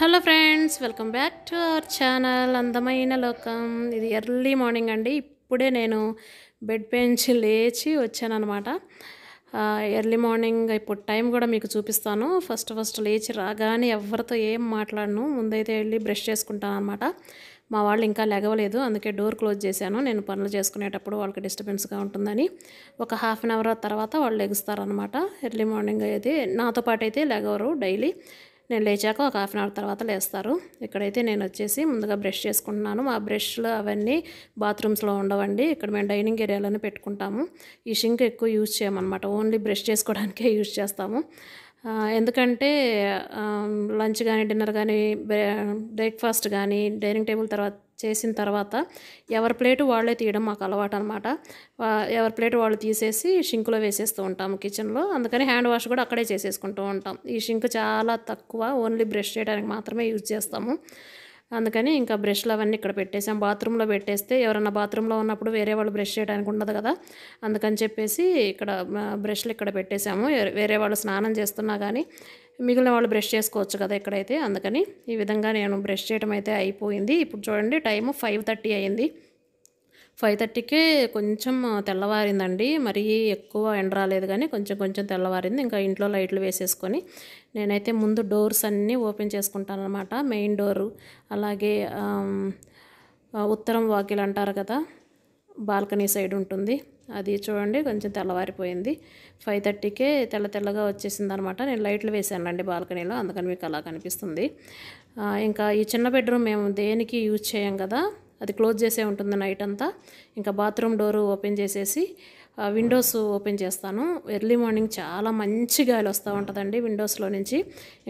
hello friends welcome back to our channel అందమైన లోకం ఇది ఎర్లీ మార్నింగ్ అండి ఇప్పుడే నేను బెడ్ పెంచి లేచి వచ్చానమాట ఎర్లీ మార్నింగ్ ఇప్పుడు టైం కూడా మీకు చూపిస్తాను ఫస్ట్ ఫస్ట్ లేచి రాగానే ఎవరితో ఏం మాట్లాడను ముందైతే వెళ్ళి బ్రష్ చేసుకుంటాను అనమాట మా వాళ్ళు ఇంకా లెగవలేదు అందుకే డోర్ క్లోజ్ చేశాను నేను పనులు చేసుకునేటప్పుడు వాళ్ళకి డిస్టర్బెన్స్గా ఉంటుందని ఒక హాఫ్ అన్ అవర్ తర్వాత వాళ్ళు లెగుస్తారనమాట ఎర్లీ మార్నింగ్ అయితే నాతో పాటు అయితే లెగవరు డైలీ నేను లేచాక ఒక హాఫ్ అన్ అవర్ తర్వాత లేస్తారు ఇక్కడైతే నేను వచ్చేసి ముందుగా బ్రష్ చేసుకుంటున్నాను మా బ్రష్లు అవన్నీ బాత్రూమ్స్లో ఉండవండి ఇక్కడ మేము డైనింగ్ ఏరియాలోనే పెట్టుకుంటాము ఈ షింక్ ఎక్కువ యూజ్ చేయమన్నమాట ఓన్లీ బ్రష్ చేసుకోవడానికే యూజ్ చేస్తాము ఎందుకంటే లంచ్ కానీ డిన్నర్ కానీ బ్రేక్ఫాస్ట్ కానీ డైనింగ్ టేబుల్ తర్వాత చేసిన తర్వాత ఎవరి ప్లేటు వాళ్ళే తీయడం మాకు అలవాటు అనమాట ఎవరి ప్లేటు వాళ్ళు తీసేసి షింక్లో వేసేస్తూ ఉంటాము కిచెన్లో అందుకని హ్యాండ్ వాష్ కూడా అక్కడే చేసేసుకుంటూ ఉంటాం ఈ షింక్ చాలా తక్కువ ఓన్లీ బ్రష్ చేయడానికి మాత్రమే యూజ్ చేస్తాము అందుకని ఇంకా బ్రష్లు అవన్నీ ఇక్కడ పెట్టేసాం బాత్రూంలో పెట్టేస్తే ఎవరైనా బాత్రూంలో ఉన్నప్పుడు వేరే వాళ్ళు బ్రష్ చేయడానికి ఉండదు కదా అందుకని చెప్పేసి ఇక్కడ బ్రష్లు ఇక్కడ పెట్టేసాము వేరే వాళ్ళు స్నానం చేస్తున్నా కానీ మిగిలిన వాళ్ళు బ్రష్ చేసుకోవచ్చు కదా ఇక్కడైతే అందుకని ఈ విధంగా నేను బ్రష్ చేయడం అయితే అయిపోయింది ఇప్పుడు చూడండి టైం ఫైవ్ థర్టీ అయింది ఫైవ్ థర్టీకే కొంచెం తెల్లవారిందండి మరీ ఎక్కువ ఎండ రాలేదు కానీ కొంచెం కొంచెం తెల్లవారింది ఇంకా ఇంట్లో లైట్లు వేసేసుకొని నేనైతే ముందు డోర్స్ అన్నీ ఓపెన్ చేసుకుంటాను అనమాట మెయిన్ డోరు అలాగే ఉత్తరం వాకిల్ అంటారు కదా బాల్కనీ సైడ్ ఉంటుంది అది చూడండి కొంచెం తెల్లవారిపోయింది ఫైవ్ థర్టీకే తెల్ల తెల్లగా వచ్చేసింది అనమాట నేను లైట్లు అండి బాల్కనీలో అందుకని మీకు అలా కనిపిస్తుంది ఇంకా ఈ చిన్న బెడ్రూమ్ మేము దేనికి యూజ్ చేయం కదా అది క్లోజ్ చేసే ఉంటుంది నైట్ అంతా ఇంకా బాత్రూమ్ డోరు ఓపెన్ చేసేసి విండోస్ ఓపెన్ చేస్తాను ఎర్లీ మార్నింగ్ చాలా మంచి గాలి వస్తూ ఉంటుందండి విండోస్లో నుంచి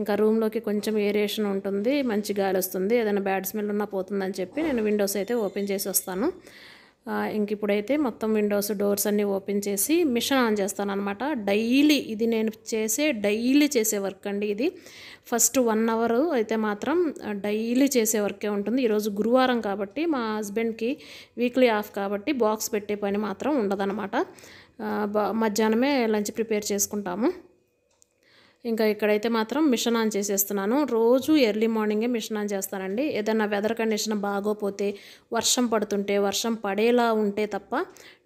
ఇంకా రూమ్లోకి కొంచెం ఏరియేషన్ ఉంటుంది మంచి గాలి వస్తుంది ఏదైనా బ్యాడ్ స్మెల్ ఉన్నా పోతుందని చెప్పి నేను విండోస్ అయితే ఓపెన్ చేసి వస్తాను ఇంక ఇప్పుడైతే మొత్తం విండోస్ డోర్స్ అన్నీ ఓపెన్ చేసి మిషన్ ఆన్ చేస్తాను అనమాట డైలీ ఇది నేను చేసే డైలీ చేసే వర్క్ అండి ఇది ఫస్ట్ వన్ అవర్ అయితే మాత్రం డైలీ చేసే వర్కే ఉంటుంది ఈరోజు గురువారం కాబట్టి మా హస్బెండ్కి వీక్లీ ఆఫ్ కాబట్టి బాక్స్ పెట్టే పని మాత్రం అనమాట మధ్యాహ్నమే లంచ్ ప్రిపేర్ చేసుకుంటాము ఇంకా ఇక్కడైతే మాత్రం మిషన్ ఆన్ చేసేస్తున్నాను రోజు ఎర్లీ మార్నింగే మిషన్ ఆన్ చేస్తానండి ఏదైనా వెదర్ కండిషన్ బాగోపోతే వర్షం పడుతుంటే వర్షం పడేలా ఉంటే తప్ప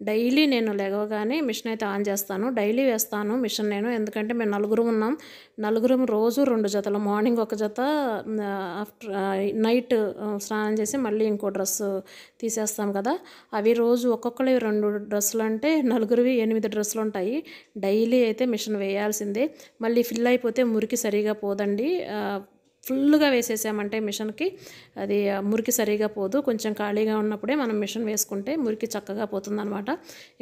డైలీ నేను లేవగానే మిషన్ అయితే ఆన్ చేస్తాను డైలీ వేస్తాను మిషన్ నేను ఎందుకంటే మేము నలుగురు ఉన్నాం నలుగురు రోజు రెండు జతలు మార్నింగ్ ఒక జత ఆఫ్టర్ నైట్ స్నానం చేసి మళ్ళీ ఇంకో డ్రెస్ తీసేస్తాం కదా అవి రోజు ఒక్కొక్కరు రెండు డ్రెస్సులు అంటే నలుగురివి ఎనిమిది డ్రెస్సులు ఉంటాయి డైలీ అయితే మిషన్ వేయాల్సిందే మళ్ళీ ఫిల్ చిల్ అయిపోతే మురికి సరిగా పోదండి ఫుల్గా వేసేసామంటే మిషన్కి అది మురికి సరిగా పోదు కొంచెం ఖాళీగా ఉన్నప్పుడే మనం మిషన్ వేసుకుంటే మురికి చక్కగా పోతుందనమాట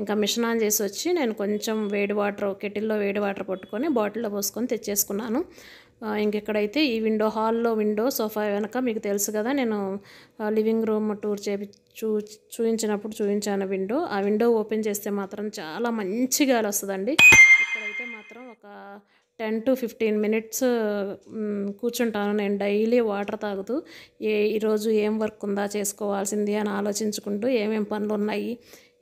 ఇంకా మిషన్ ఆన్ చేసి వచ్చి నేను కొంచెం వేడి వాటర్ కెటిల్లో వేడి వాటర్ పట్టుకొని బాటిల్లో పోసుకొని తెచ్చేసుకున్నాను ఇంకెక్కడైతే ఈ విండో హాల్లో విండో సోఫా వెనక మీకు తెలుసు కదా నేను లివింగ్ రూమ్ టూర్ చేపి చూ చూయించినప్పుడు చూయించాను విండో ఆ విండో ఓపెన్ చేస్తే మాత్రం చాలా మంచి గాలి వస్తుందండి టెన్ టు ఫిఫ్టీన్ మినిట్స్ కూర్చుంటాను నేను డైలీ వాటర్ తాగుతూ ఏ ఈరోజు ఏం వర్క్ ఉందా చేసుకోవాల్సింది అని ఆలోచించుకుంటూ ఏమేం పనులు ఉన్నాయి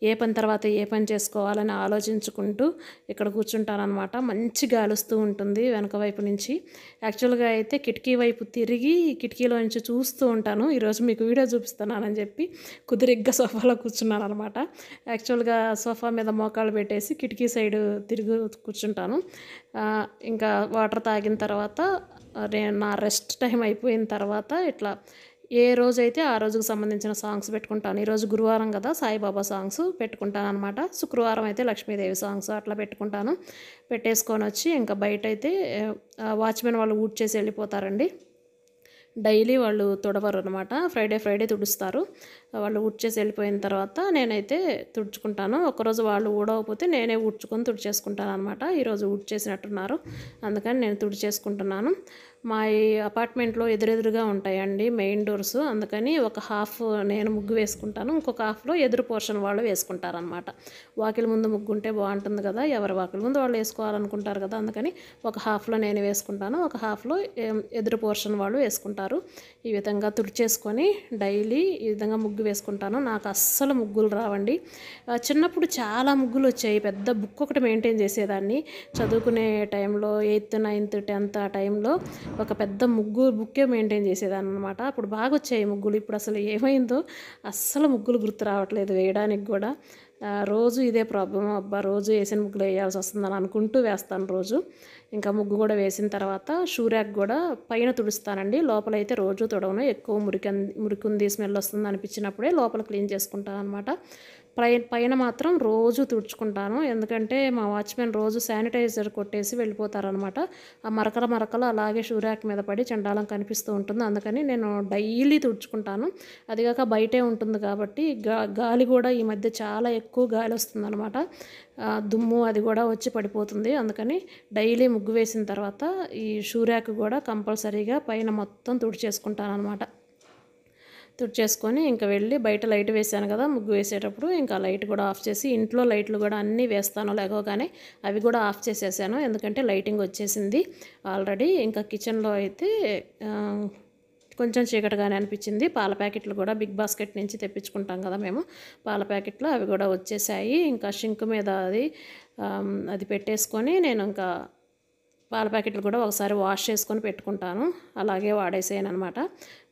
ఏ పని తర్వాత ఏ పని చేసుకోవాలని ఆలోచించుకుంటూ ఇక్కడ కూర్చుంటానమాట మంచి గాలి వస్తూ ఉంటుంది వెనక వైపు నుంచి యాక్చువల్గా అయితే కిటికీ వైపు తిరిగి కిటికీలో నుంచి చూస్తూ ఉంటాను ఈరోజు మీకు వీడియో చూపిస్తున్నానని చెప్పి కుదిరిగ్గా సోఫాలో కూర్చున్నాను అనమాట యాక్చువల్గా సోఫా మీద మోకాళ్ళు పెట్టేసి కిటికీ సైడ్ తిరిగి కూర్చుంటాను ఇంకా వాటర్ తాగిన తర్వాత నా రెస్ట్ టైం అయిపోయిన తర్వాత ఇట్లా ఏ రోజైతే ఆ రోజుకు సంబంధించిన సాంగ్స్ పెట్టుకుంటాను ఈరోజు గురువారం కదా సాయిబాబా సాంగ్స్ పెట్టుకుంటాను అనమాట శుక్రవారం అయితే లక్ష్మీదేవి సాంగ్స్ అట్లా పెట్టుకుంటాను పెట్టేసుకొని వచ్చి ఇంకా బయట అయితే వాచ్మెన్ వాళ్ళు ఊడ్ చేసి వెళ్ళిపోతారండి డైలీ వాళ్ళు తుడవరు అనమాట ఫ్రైడే ఫ్రైడే తుడుస్తారు వాళ్ళు ఉడ్చేసి వెళ్ళిపోయిన తర్వాత నేనైతే తుడుచుకుంటాను ఒకరోజు వాళ్ళు ఊడవకపోతే నేనే ఉడ్చుకొని తుడిచేసుకుంటాను అనమాట ఈరోజు ఉడ్చేసినట్టున్నారు అందుకని నేను తుడిచేసుకుంటున్నాను మా అపార్ట్మెంట్లో ఎదురెదురుగా ఉంటాయండి మెయిన్ డోర్స్ అందుకని ఒక హాఫ్ నేను ముగ్గు వేసుకుంటాను ఇంకొక హాఫ్లో ఎదురు పోర్షన్ వాళ్ళు వేసుకుంటారనమాట వాకిలి ముందు ముగ్గు ఉంటే బాగుంటుంది కదా ఎవరి వాకిలి ముందు వాళ్ళు వేసుకోవాలనుకుంటారు కదా అందుకని ఒక హాఫ్లో నేను వేసుకుంటాను ఒక హాఫ్లో ఎదురు పోర్షన్ వాళ్ళు వేసుకుంటారు వేసుకుంటారు ఈ విధంగా తుడిచేసుకొని డైలీ ఈ విధంగా ముగ్గు వేసుకుంటాను నాకు అస్సలు ముగ్గులు రావండి చిన్నప్పుడు చాలా ముగ్గులు వచ్చాయి పెద్ద బుక్ ఒకటి మెయింటైన్ చేసేదాన్ని చదువుకునే టైంలో ఎయిత్ నైన్త్ టెన్త్ ఆ టైంలో ఒక పెద్ద ముగ్గు బుక్కే మెయింటైన్ చేసేదాన్ని అనమాట అప్పుడు బాగా వచ్చాయి ముగ్గులు ఇప్పుడు అసలు ఏమైందో అస్సలు ముగ్గులు గుర్తు రావట్లేదు వేయడానికి కూడా రోజు ఇదే ప్రాబ్లం అబ్బా రోజు వేసిన ముగ్గులు వేయాల్సి వస్తుందని అనుకుంటూ వేస్తాను రోజు ఇంకా ముగ్గు కూడా వేసిన తర్వాత షూర్యాక్ కూడా పైన తుడుస్తానండి లోపల అయితే రోజు తుడవను ఎక్కువ మురికి మురికి ఉంది స్మెల్ వస్తుంది అనిపించినప్పుడే లోపల క్లీన్ చేసుకుంటాను అనమాట పై పైన మాత్రం రోజు తుడుచుకుంటాను ఎందుకంటే మా వాచ్మెన్ రోజు శానిటైజర్ కొట్టేసి వెళ్ళిపోతారనమాట ఆ మరకల మరకలు అలాగే షూరాక్ మీద పడి చండాలం కనిపిస్తూ ఉంటుంది అందుకని నేను డైలీ తుడుచుకుంటాను అదిగాక బయటే ఉంటుంది కాబట్టి గాలి కూడా ఈ మధ్య చాలా ఎక్కువ గాలి వస్తుందనమాట దుమ్ము అది కూడా వచ్చి పడిపోతుంది అందుకని డైలీ ముగ్గు వేసిన తర్వాత ఈ షూరాక్ కూడా కంపల్సరీగా పైన మొత్తం తుడిచేసుకుంటాను అనమాట తుడిచేసుకొని ఇంకా వెళ్ళి బయట లైట్ వేసాను కదా ముగ్గు వేసేటప్పుడు ఇంకా లైట్ కూడా ఆఫ్ చేసి ఇంట్లో లైట్లు కూడా అన్నీ వేస్తాను కానీ అవి కూడా ఆఫ్ చేసేసాను ఎందుకంటే లైటింగ్ వచ్చేసింది ఆల్రెడీ ఇంకా కిచెన్లో అయితే కొంచెం చీకటిగానే అనిపించింది పాల ప్యాకెట్లు కూడా బిగ్ బాస్కెట్ నుంచి తెప్పించుకుంటాం కదా మేము పాల ప్యాకెట్లు అవి కూడా వచ్చేసాయి ఇంకా షింక్ మీద అది అది పెట్టేసుకొని నేను ఇంకా పాల ప్యాకెట్లు కూడా ఒకసారి వాష్ చేసుకొని పెట్టుకుంటాను అలాగే వాడేసాను అనమాట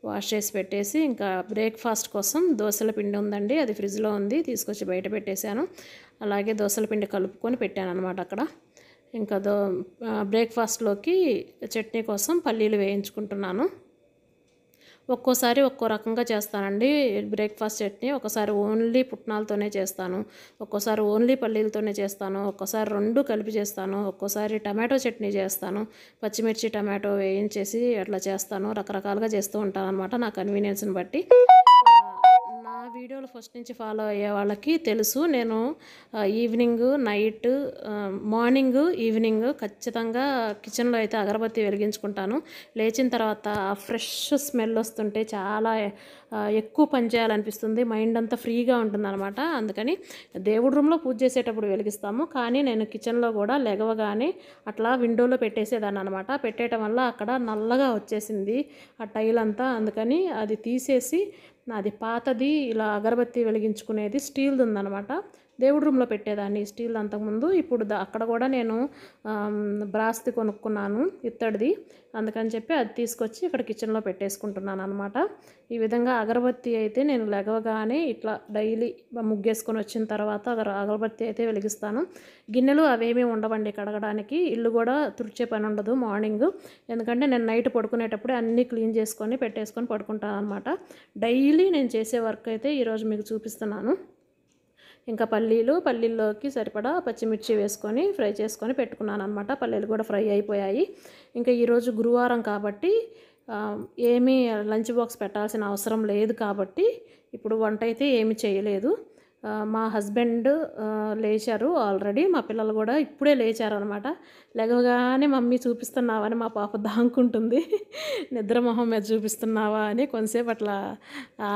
వాష్ చేసి పెట్టేసి ఇంకా బ్రేక్ఫాస్ట్ కోసం దోశల పిండి ఉందండి అది ఫ్రిడ్జ్లో ఉంది తీసుకొచ్చి బయట పెట్టేశాను అలాగే దోశల పిండి కలుపుకొని పెట్టాను అనమాట అక్కడ ఇంకా దో బ్రేక్ఫాస్ట్లోకి చట్నీ కోసం పల్లీలు వేయించుకుంటున్నాను ఒక్కోసారి ఒక్కో రకంగా చేస్తానండి బ్రేక్ఫాస్ట్ చట్నీ ఒకసారి ఓన్లీ పుట్నాలతోనే చేస్తాను ఒక్కోసారి ఓన్లీ పల్లీలతోనే చేస్తాను ఒక్కోసారి రెండు కలిపి చేస్తాను ఒక్కోసారి టమాటో చట్నీ చేస్తాను పచ్చిమిర్చి టమాటో వేయించేసి అట్లా చేస్తాను రకరకాలుగా చేస్తూ ఉంటాను అనమాట నా కన్వీనియన్స్ని బట్టి నా వీడియోలు ఫస్ట్ నుంచి ఫాలో అయ్యే వాళ్ళకి తెలుసు నేను ఈవినింగ్ నైట్ మార్నింగ్ ఈవినింగ్ ఖచ్చితంగా కిచెన్లో అయితే అగరబత్తి వెలిగించుకుంటాను లేచిన తర్వాత ఫ్రెష్ స్మెల్ వస్తుంటే చాలా ఎక్కువ పని చేయాలనిపిస్తుంది మైండ్ అంతా ఫ్రీగా ఉంటుంది అనమాట అందుకని దేవుడి రూమ్లో పూజ చేసేటప్పుడు వెలిగిస్తాము కానీ నేను కిచెన్లో కూడా లెగవగానే అట్లా విండోలో పెట్టేసేదాన్ని అనమాట పెట్టేయటం వల్ల అక్కడ నల్లగా వచ్చేసింది ఆ టైల్ అంతా అందుకని అది తీసేసి నాది పాతది ఇలా అగరబత్తి వెలిగించుకునేది స్టీల్ది ఉందనమాట దేవుడి రూమ్లో పెట్టేదాన్ని స్టీల్ అంతకుముందు ఇప్పుడు అక్కడ కూడా నేను బ్రాస్ది కొనుక్కున్నాను ఇత్తడిది అందుకని చెప్పి అది తీసుకొచ్చి ఇక్కడ కిచెన్లో పెట్టేసుకుంటున్నాను అనమాట ఈ విధంగా అగరబత్తి అయితే నేను లెగవగానే ఇట్లా డైలీ ముగ్గేసుకొని వచ్చిన తర్వాత అగర అగరబత్తి అయితే వెలిగిస్తాను గిన్నెలు అవేమీ ఉండవండి కడగడానికి ఇల్లు కూడా తుడిచే పని ఉండదు మార్నింగ్ ఎందుకంటే నేను నైట్ పడుకునేటప్పుడే అన్నీ క్లీన్ చేసుకొని పెట్టేసుకొని పడుకుంటాను అనమాట డైలీ నేను చేసే వర్క్ అయితే ఈరోజు మీకు చూపిస్తున్నాను ఇంకా పల్లీలు పల్లీల్లోకి సరిపడా పచ్చిమిర్చి వేసుకొని ఫ్రై చేసుకొని పెట్టుకున్నాను అనమాట పల్లీలు కూడా ఫ్రై అయిపోయాయి ఇంకా ఈరోజు గురువారం కాబట్టి ఏమీ లంచ్ బాక్స్ పెట్టాల్సిన అవసరం లేదు కాబట్టి ఇప్పుడు వంట అయితే ఏమీ చేయలేదు మా హస్బెండ్ లేచారు ఆల్రెడీ మా పిల్లలు కూడా ఇప్పుడే లేచారు అనమాట లేవగానే మమ్మీ చూపిస్తున్నావని మా పాప దాంకుంటుంది నిద్ర మొహం మీద చూపిస్తున్నావా అని కొంతసేపు అట్లా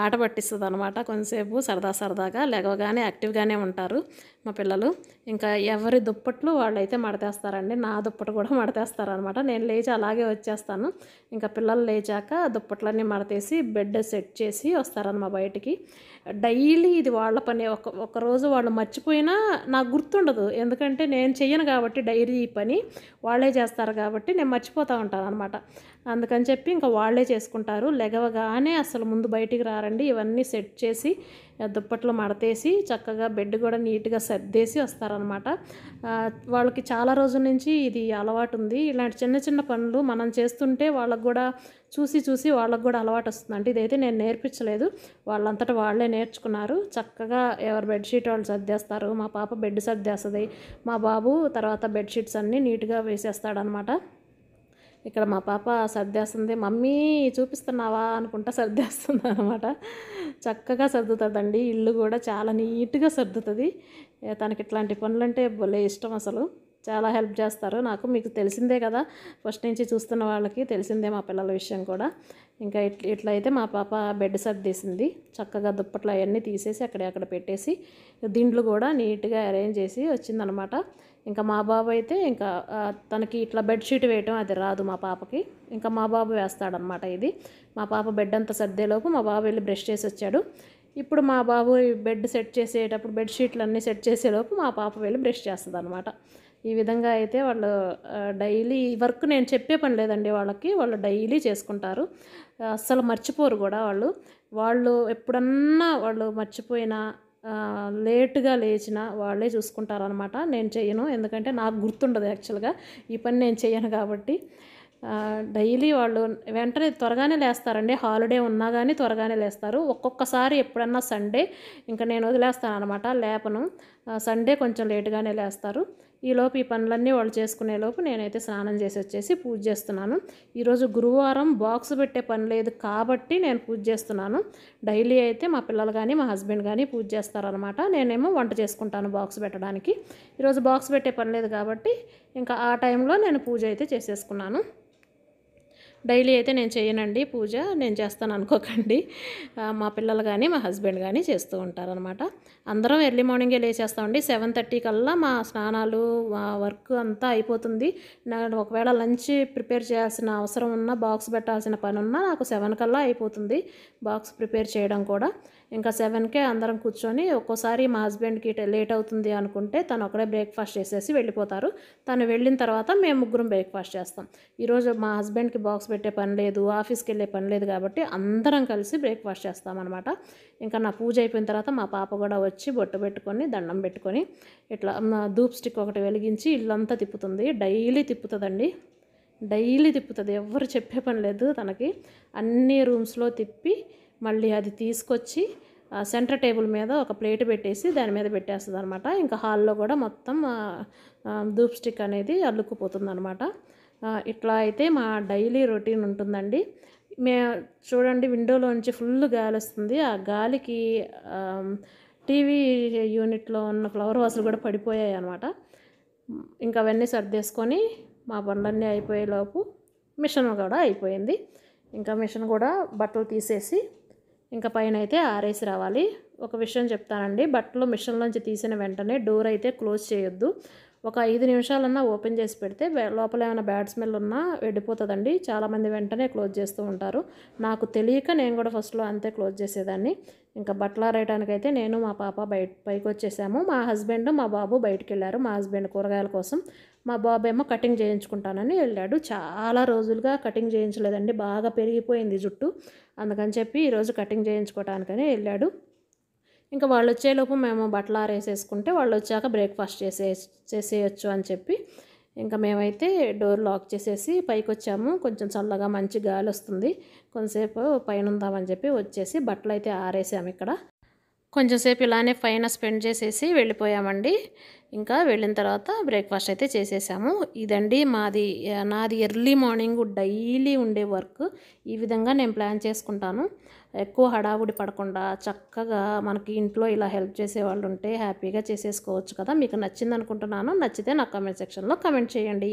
ఆట పట్టిస్తుంది అనమాట కొంతసేపు సరదా సరదాగా లెగవగానే యాక్టివ్గానే ఉంటారు మా పిల్లలు ఇంకా ఎవరి దుప్పట్లు అయితే మడతేస్తారండి నా దుప్పటి కూడా మడతేస్తారనమాట నేను లేచి అలాగే వచ్చేస్తాను ఇంకా పిల్లలు లేచాక దుప్పట్లన్నీ మడతేసి బెడ్ సెట్ చేసి వస్తారన్నమా బయటికి డైలీ ఇది వాళ్ళ పని ఒక ఒకరోజు వాళ్ళు మర్చిపోయినా నాకు గుర్తుండదు ఎందుకంటే నేను చెయ్యను కాబట్టి డైరీ పని వాళ్ళే చేస్తారు కాబట్టి నేను మర్చిపోతూ ఉంటాను అనమాట అందుకని చెప్పి ఇంకా వాళ్ళే చేసుకుంటారు లెగవగానే అసలు ముందు బయటికి రారండి ఇవన్నీ సెట్ చేసి దుప్పట్లు మడతేసి చక్కగా బెడ్ కూడా నీట్గా సర్దేసి వస్తారనమాట వాళ్ళకి చాలా రోజుల నుంచి ఇది అలవాటు ఉంది ఇలాంటి చిన్న చిన్న పనులు మనం చేస్తుంటే వాళ్ళకు కూడా చూసి చూసి వాళ్ళకు కూడా అలవాటు వస్తుంది అంటే ఇదైతే నేను నేర్పించలేదు వాళ్ళంతటా వాళ్ళే నేర్చుకున్నారు చక్కగా ఎవరు బెడ్షీట్ వాళ్ళు సర్దేస్తారు మా పాప బెడ్ సర్దేస్తుంది మా బాబు తర్వాత బెడ్షీట్స్ అన్నీ నీట్గా వేసేస్తాడనమాట ఇక్కడ మా పాప సర్దేస్తుంది మమ్మీ చూపిస్తున్నావా అనుకుంటా సర్దేస్తుంది అనమాట చక్కగా సర్దుతుందండి ఇల్లు కూడా చాలా నీట్గా సర్దుతుంది తనకి ఇట్లాంటి పనులంటే భలే ఇష్టం అసలు చాలా హెల్ప్ చేస్తారు నాకు మీకు తెలిసిందే కదా ఫస్ట్ నుంచి చూస్తున్న వాళ్ళకి తెలిసిందే మా పిల్లల విషయం కూడా ఇంకా ఇట్ ఇట్లయితే మా పాప బెడ్ సెట్ తీసింది చక్కగా దుప్పట్లు అవన్నీ తీసేసి అక్కడే అక్కడ పెట్టేసి దిండ్లు కూడా నీట్గా అరేంజ్ చేసి వచ్చిందనమాట ఇంకా మా బాబు అయితే ఇంకా తనకి ఇట్లా బెడ్షీట్ వేయటం అది రాదు మా పాపకి ఇంకా మా బాబు వేస్తాడనమాట ఇది మా పాప బెడ్ అంతా సర్దేలోపు మా బాబు వెళ్ళి బ్రష్ చేసి వచ్చాడు ఇప్పుడు మా బాబు బెడ్ సెట్ చేసేటప్పుడు బెడ్షీట్లు అన్నీ సెట్ చేసేలోపు మా పాప వెళ్ళి బ్రష్ చేస్తుంది అనమాట ఈ విధంగా అయితే వాళ్ళు డైలీ ఈ వర్క్ నేను చెప్పే పని లేదండి వాళ్ళకి వాళ్ళు డైలీ చేసుకుంటారు అస్సలు మర్చిపోరు కూడా వాళ్ళు వాళ్ళు ఎప్పుడన్నా వాళ్ళు మర్చిపోయినా లేటుగా లేచిన వాళ్ళే చూసుకుంటారు అనమాట నేను చేయను ఎందుకంటే నాకు గుర్తుండదు యాక్చువల్గా ఈ పని నేను చేయను కాబట్టి డైలీ వాళ్ళు వెంటనే త్వరగానే లేస్తారండి హాలిడే ఉన్నా కానీ త్వరగానే లేస్తారు ఒక్కొక్కసారి ఎప్పుడన్నా సండే ఇంకా నేను వదిలేస్తాను అనమాట లేపను సండే కొంచెం లేటుగానే లేస్తారు ఈలోపు ఈ పనులన్నీ వాళ్ళు చేసుకునే లోపు నేనైతే స్నానం చేసి వచ్చేసి పూజ చేస్తున్నాను ఈరోజు గురువారం బాక్స్ పెట్టే పని లేదు కాబట్టి నేను పూజ చేస్తున్నాను డైలీ అయితే మా పిల్లలు కానీ మా హస్బెండ్ కానీ పూజ చేస్తారనమాట నేనేమో వంట చేసుకుంటాను బాక్స్ పెట్టడానికి ఈరోజు బాక్స్ పెట్టే పని లేదు కాబట్టి ఇంకా ఆ టైంలో నేను పూజ అయితే చేసేసుకున్నాను డైలీ అయితే నేను చేయనండి పూజ నేను చేస్తాను అనుకోకండి మా పిల్లలు కానీ మా హస్బెండ్ కానీ చేస్తూ ఉంటారనమాట అందరం ఎర్లీ మార్నింగే లేచేస్తామండి సెవెన్ థర్టీ కల్లా మా స్నానాలు మా వర్క్ అంతా అయిపోతుంది నాకు ఒకవేళ లంచ్ ప్రిపేర్ చేయాల్సిన అవసరం ఉన్నా బాక్స్ పెట్టాల్సిన పని ఉన్నా నాకు సెవెన్ కల్లా అయిపోతుంది బాక్స్ ప్రిపేర్ చేయడం కూడా ఇంకా సెవెన్కే అందరం కూర్చొని ఒక్కోసారి మా హస్బెండ్కి లేట్ అవుతుంది అనుకుంటే తను ఒకడే బ్రేక్ఫాస్ట్ చేసేసి వెళ్ళిపోతారు తను వెళ్ళిన తర్వాత మేము ముగ్గురం బ్రేక్ఫాస్ట్ చేస్తాం ఈరోజు మా హస్బెండ్కి బాక్స్ పెట్టే పని లేదు ఆఫీస్కి వెళ్ళే పని లేదు కాబట్టి అందరం కలిసి బ్రేక్ఫాస్ట్ చేస్తామన్నమాట ఇంకా నా పూజ అయిపోయిన తర్వాత మా పాప కూడా వచ్చి బొట్టు పెట్టుకొని దండం పెట్టుకొని ఇట్లా ధూప్ స్టిక్ ఒకటి వెలిగించి ఇల్లంతా తిప్పుతుంది డైలీ తిప్పుతుందండి డైలీ తిప్పుతుంది ఎవరు చెప్పే పని లేదు తనకి అన్ని రూమ్స్లో తిప్పి మళ్ళీ అది తీసుకొచ్చి సెంటర్ టేబుల్ మీద ఒక ప్లేట్ పెట్టేసి దాని మీద పెట్టేస్తుంది అనమాట ఇంకా హాల్లో కూడా మొత్తం ధూప్ స్టిక్ అనేది అల్లుకుపోతుంది అనమాట ఇట్లా అయితే మా డైలీ రొటీన్ ఉంటుందండి మే చూడండి విండోలోంచి ఫుల్ గాలి వస్తుంది ఆ గాలికి టీవీ యూనిట్లో ఉన్న ఫ్లవర్ వాసులు కూడా పడిపోయాయి అనమాట ఇంకా అవన్నీ సర్దేసుకొని మా పనులన్నీ అయిపోయేలోపు మిషన్ కూడా అయిపోయింది ఇంకా మిషన్ కూడా బట్టలు తీసేసి ఇంకా పైన అయితే ఆరేసి రావాలి ఒక విషయం చెప్తానండి బట్టలు మిషన్ నుంచి తీసిన వెంటనే డోర్ అయితే క్లోజ్ చేయొద్దు ఒక ఐదు నిమిషాలన్నా ఓపెన్ చేసి పెడితే లోపల ఏమైనా బ్యాడ్ స్మెల్ ఉన్నా వెళ్ళిపోతుందండి చాలామంది వెంటనే క్లోజ్ చేస్తూ ఉంటారు నాకు తెలియక నేను కూడా ఫస్ట్లో అంతే క్లోజ్ చేసేదాన్ని ఇంకా బట్టలు ఆరేయడానికైతే నేను మా పాప బయట పైకి వచ్చేసాము మా హస్బెండ్ మా బాబు బయటకు వెళ్ళారు మా హస్బెండ్ కూరగాయల కోసం మా బాబు ఏమో కటింగ్ చేయించుకుంటానని వెళ్ళాడు చాలా రోజులుగా కటింగ్ చేయించలేదండి బాగా పెరిగిపోయింది జుట్టు అందుకని చెప్పి ఈరోజు కటింగ్ చేయించుకోవటానికని వెళ్ళాడు ఇంకా వాళ్ళు వచ్చేలోపు మేము బట్టలు ఆరేసేసుకుంటే వాళ్ళు వచ్చాక బ్రేక్ఫాస్ట్ చేసే చేసేయచ్చు అని చెప్పి ఇంకా మేమైతే డోర్ లాక్ చేసేసి పైకి వచ్చాము కొంచెం చల్లగా మంచి గాలి వస్తుంది కొంతసేపు పైన ఉందామని చెప్పి వచ్చేసి బట్టలు అయితే ఆరేసాము ఇక్కడ కొంచెంసేపు ఇలానే పైన స్పెండ్ చేసేసి వెళ్ళిపోయామండి ఇంకా వెళ్ళిన తర్వాత బ్రేక్ఫాస్ట్ అయితే చేసేసాము ఇదండి మాది నాది ఎర్లీ మార్నింగ్ డైలీ ఉండే వర్క్ ఈ విధంగా నేను ప్లాన్ చేసుకుంటాను ఎక్కువ హడావుడి పడకుండా చక్కగా మనకి ఇంట్లో ఇలా హెల్ప్ చేసే వాళ్ళు ఉంటే హ్యాపీగా చేసేసుకోవచ్చు కదా మీకు నచ్చింది అనుకుంటున్నాను నచ్చితే నా కమెంట్ సెక్షన్లో కమెంట్ చేయండి